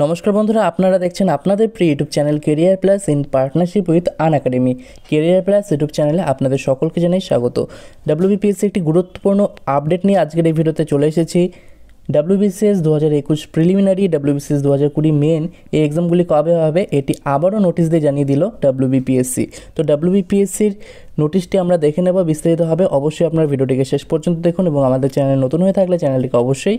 নমস্কার বন্ধুরা আপনারা দেখছেন আপনাদের প্রিয় YouTube channel career plus in partnership with Unacademy career plus YouTube চ্যানেলে আপনাদের সকলকে জানাই স্বাগত ডাব্লিউবিপিএসসি একটি গুরুত্বপূর্ণ আপডেট নিয়ে আজকের এই ভিডিওতে চলে এসেছি ডাব্লিউবিসিএস দু হাজার একুশ প্রিলিমিনারি ডাব্লিউবিসিএস দু হাজার কুড়ি মেন এই এক্সামগুলি কবে হবে এটি আবারও নোটিশ দিয়ে জানিয়ে দিল ডাব্লিউবিপিএসসি তো ডাব্লিউবিপিএসসির নোটিশটি আমরা দেখে নেব বিস্তারিতভাবে অবশ্যই আপনার ভিডিওটিকে শেষ পর্যন্ত দেখুন এবং আমাদের চ্যানেল নতুন হয়ে থাকলে চ্যানেলটিকে অবশ্যই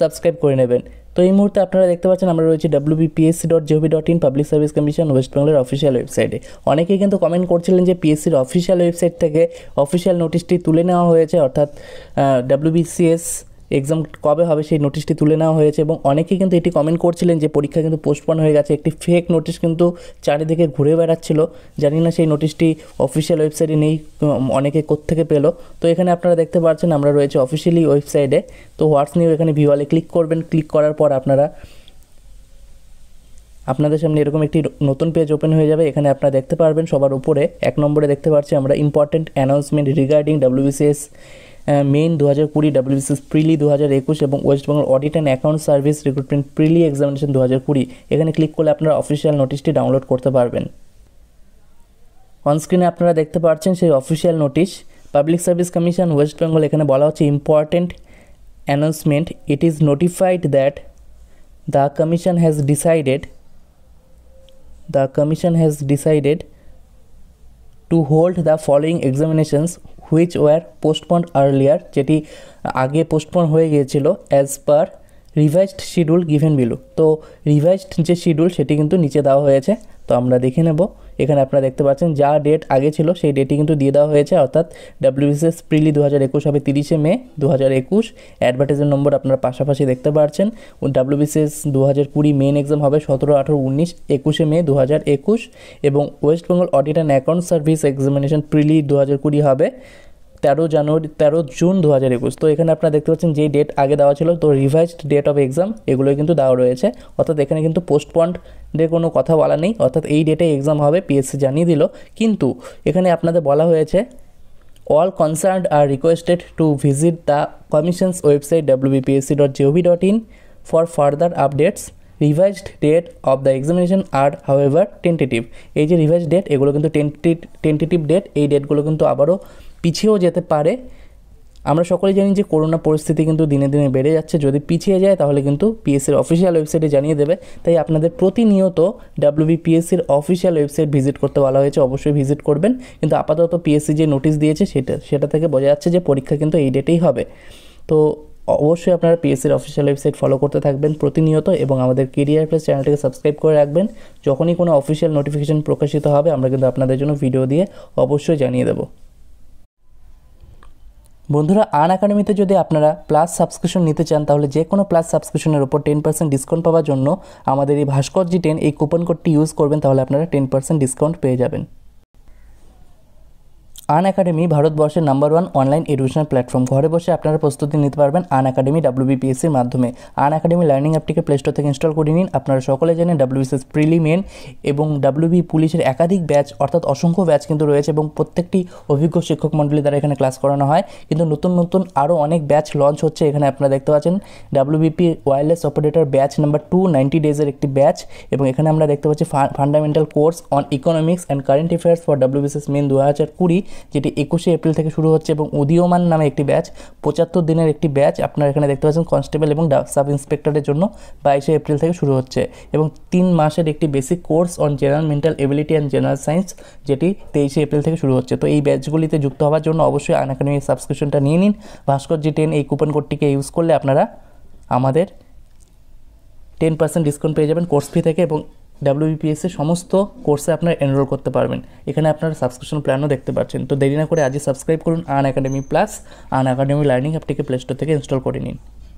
সাবস্ক্রাইব করে নেবেন তো এই মুহূর্তে আপনারা দেখতে পাচ্ছেন আমরা রয়েছি WBPSC dot GOV dot in public service commission west বেঙ্গলের অফিসিয়াল ওয়েবসাইটে অনেকেই কিন্তু কমেন্ট করছিলেন যে পিএসসির অফিসিয়াল ওয়েবসাইট থেকে অফিসিয়াল নোটিশটি তুলে নেওয়া হয়েছে অর্থাৎ ডাব্লিউবিসিএস এক্সাম কবে হবে সেই নোটিশটি তুলে নেওয়া হয়েছে এবং অনেকেই কিন্তু এটি কমেন্ট করছিলেন যে পরীক্ষা কিন্তু পোস্টপন হয়ে গেছে একটি ফেক নোটিশ কিন্তু চারিদিকে ঘুরে বেড়াচ্ছিল জানি না সেই নোটিশটি অফিসিয়াল ওয়েবসাইটে নেই অনেকে কোত্থেকে পেলো তো এখানে আপনারা দেখতে পাচ্ছেন আমরা রয়েছে অফিসিয়ালি ওয়েবসাইটে তো হোয়াটস নিউ এখানে ভিওয়ালে ক্লিক করবেন ক্লিক করার পর আপনারা আপনাদের সামনে এরকম একটি নতুন পেজ ওপেন হয়ে যাবে এখানে আপনারা দেখতে পারবেন সবার উপরে এক নম্বরে দেখতে পাচ্ছি আমরা important announcement regarding WBCS main দু হাজার কুড়ি ডাব্লিউবিসিএস প্রিলি দু হাজার একুশ এবং West Bengal audit and account service recruitment preli examination দু হাজার কুড়ি এখানে ক্লিক করলে আপনারা অফিসিয়াল নোটিশটি ডাউনলোড করতে পারবেন অনস্ক্রিনে আপনারা দেখতে পাচ্ছেন সেই official notice public service commission West Bengal এখানে বলা হচ্ছে important announcement it is notified that the commission has decided the commission has decided to hold the following examinations which were postponed earlier যেটি আগে পোস্টপন্ড হয়ে গিয়েছিল as per revised schedule given below তো revised যে schedule সেটি কিন্তু নিচে দেওয়া হয়েছে তো আমরা দেখে নেব এখানে আপনারা দেখতে পাচ্ছেন যা ডেট আগে ছিল সেই ডেটটি কিন্তু দিয়ে দেওয়া হয়েছে অর্থাৎ ডাব্লিউবিসিএস প্রিলি দু হাজার একুশ হবে তিরিশে মে দু হাজার একুশ অ্যাডভার্টাইজের নম্বর আপনারা পাশাপাশি দেখতে পাচ্ছেন ডাব্লিউবিসিএস দু হাজার কুড়ি মেন এক্সাম হবে সতেরো আঠারো উনিশ একুশে মে দু হাজার একুশ এবং West Bengal audit and account service examination preli দু হাজার কুড়ি হবে তেরো জানুয়ারি তেরো জুন দু হাজার একুশ তো এখানে আপনারা দেখতে পাচ্ছেন যেই ডেট আগে দেওয়া ছিল তো রিভাইজড ডেট অফ এক্সাম এগুলোই কিন্তু দেওয়া রয়েছে অর্থাৎ এখানে কিন্তু পোস্টপন্ড ডে কোনো কথা বলা নেই অর্থাৎ এই ডেটে এক্সাম হবে পিএসসি জানিয়ে দিল কিন্তু এখানে আপনাদের বলা হয়েছে all concerned are requested to visit the commission's website WBPSC dot GOV dot in for further updates revised date of the examination are however tentative এই যে রিভাইজ ডেট এগুলো কিন্তু টেন্টেটিভ ডেট এই ডেটগুলো কিন্তু আবারও পিছিয়েও যেতে পারে আমরা সকলেই জানি যে করোনা পরিস্থিতি কিন্তু দিনে দিনে বেড়ে যাচ্ছে যদি পিছিয়ে যায় তাহলে কিন্তু পিএসসির অফিসিয়াল ওয়েবসাইটে জানিয়ে দেবে তাই আপনাদের প্রতিনিয়ত ডাব্লিউবিপিএসসির অফিসিয়াল ওয়েবসাইট ভিজিট করতে বলা হয়েছে অবশ্যই ভিজিট করবেন কিন্তু আপাতত পিএসসি যে নোটিশ দিয়েছে সেটা সেটা থেকে বোঝা যাচ্ছে যে পরীক্ষা কিন্তু এই ডেটেই হবে তো অবশ্যই আপনারা পিএসসির অফিসিয়াল ওয়েবসাইট ফলো করতে থাকবেন প্রতিনিয়ত এবং আমাদের কেরিয়ার প্লাস চ্যানেলটিকে সাবস্ক্রাইব করে রাখবেন যখনই কোনো অফিসিয়াল নোটিফিকেশান প্রকাশিত হবে আমরা কিন্তু আপনাদের জন্য ভিডিও দিয়ে অবশ্যই জানিয়ে দেবো বন্ধুরা আন একাডেমিতে যদি আপনারা প্লাস সাবস্ক্রিপশন নিতে চান তাহলে যে কোনো প্লাস সাবস্ক্রিপশনের ওপর টেন পার্সেন্ট ডিসকাউন্ট পাওয়ার জন্য আমাদের এই ভাস্কর জি টেন এই কুপন কোডটি ইউজ করবেন তাহলে আপনারা টেন পার্সেন্ট ডিসকাউন্ট পেয়ে যাবেন আন একাডেমি ভারতবর্ষের number one online education platform ঘরে বসে আপনারা প্রস্তুতি নিতে পারবেন আন একাডেমি ডাব্লিউবিপিএসসির মাধ্যমে আন একাডেমি লার্নিং অ্যাপটিকে প্লে স্টোর থেকে ইনস্টল করে নিন আপনারা সকলে জানেন ডাব্লিউবিসিএস প্রিলিমেন এবং ডাব্লিউবি পুলিশের একাধিক ব্যাচ অর্থাৎ অসংখ্য ব্যাচ কিন্তু রয়েছে এবং প্রত্যেকটি অভিজ্ঞ শিক্ষক মণ্ডলী দ্বারা এখানে ক্লাস করানো হয় কিন্তু নতুন নতুন আরও অনেক ব্যাচ লঞ্চ হচ্ছে এখানে আপনারা দেখতে পাচ্ছেন WBP wireless operator batch number two ninety ডেজের একটি ব্যাচ এবং এখানে আমরা দেখতে পাচ্ছি fundamental course on economics and current affairs for WBCS main দু হাজার কুড়ি যেটি একুশে এপ্রিল থেকে শুরু হচ্ছে এবং উদীয়মান নামে একটি ব্যাচ পঁচাত্তর দিনের একটি ব্যাচ আপনারা এখানে দেখতে পাচ্ছেন কনস্টেবল এবং সাব ইন্সপেক্টরের জন্য বাইশে এপ্রিল থেকে শুরু হচ্ছে এবং তিন মাসের একটি basic course on general mental ability and general science যেটি তেইশে এপ্রিল থেকে শুরু হচ্ছে তো এই ব্যাচগুলিতে যুক্ত হওয়ার জন্য অবশ্যই আন একাডেমি সাবস্ক্রিপশনটা নিয়ে নিন ভাস্কর জি টেন এই কুপন কোডটিকে ইউজ করলে আপনারা আমাদের টেন পার্সেন্ট ডিসকাউন্ট পেয়ে যাবেন কোর্স ফি থেকে এবং ডাব্লিউবিপিএসের সমস্ত কোর্সে আপনারা এনরোল করতে পারবেন এখানে আপনার সাবস্ক্রিপশন প্ল্যানও দেখতে পাচ্ছেন তো দেরি না করে আজই সাবস্ক্রাইব করুন Unacademy plus Unacademy learning অ্যাপটিকে প্লে স্টোর থেকে ইনস্টল করে নিন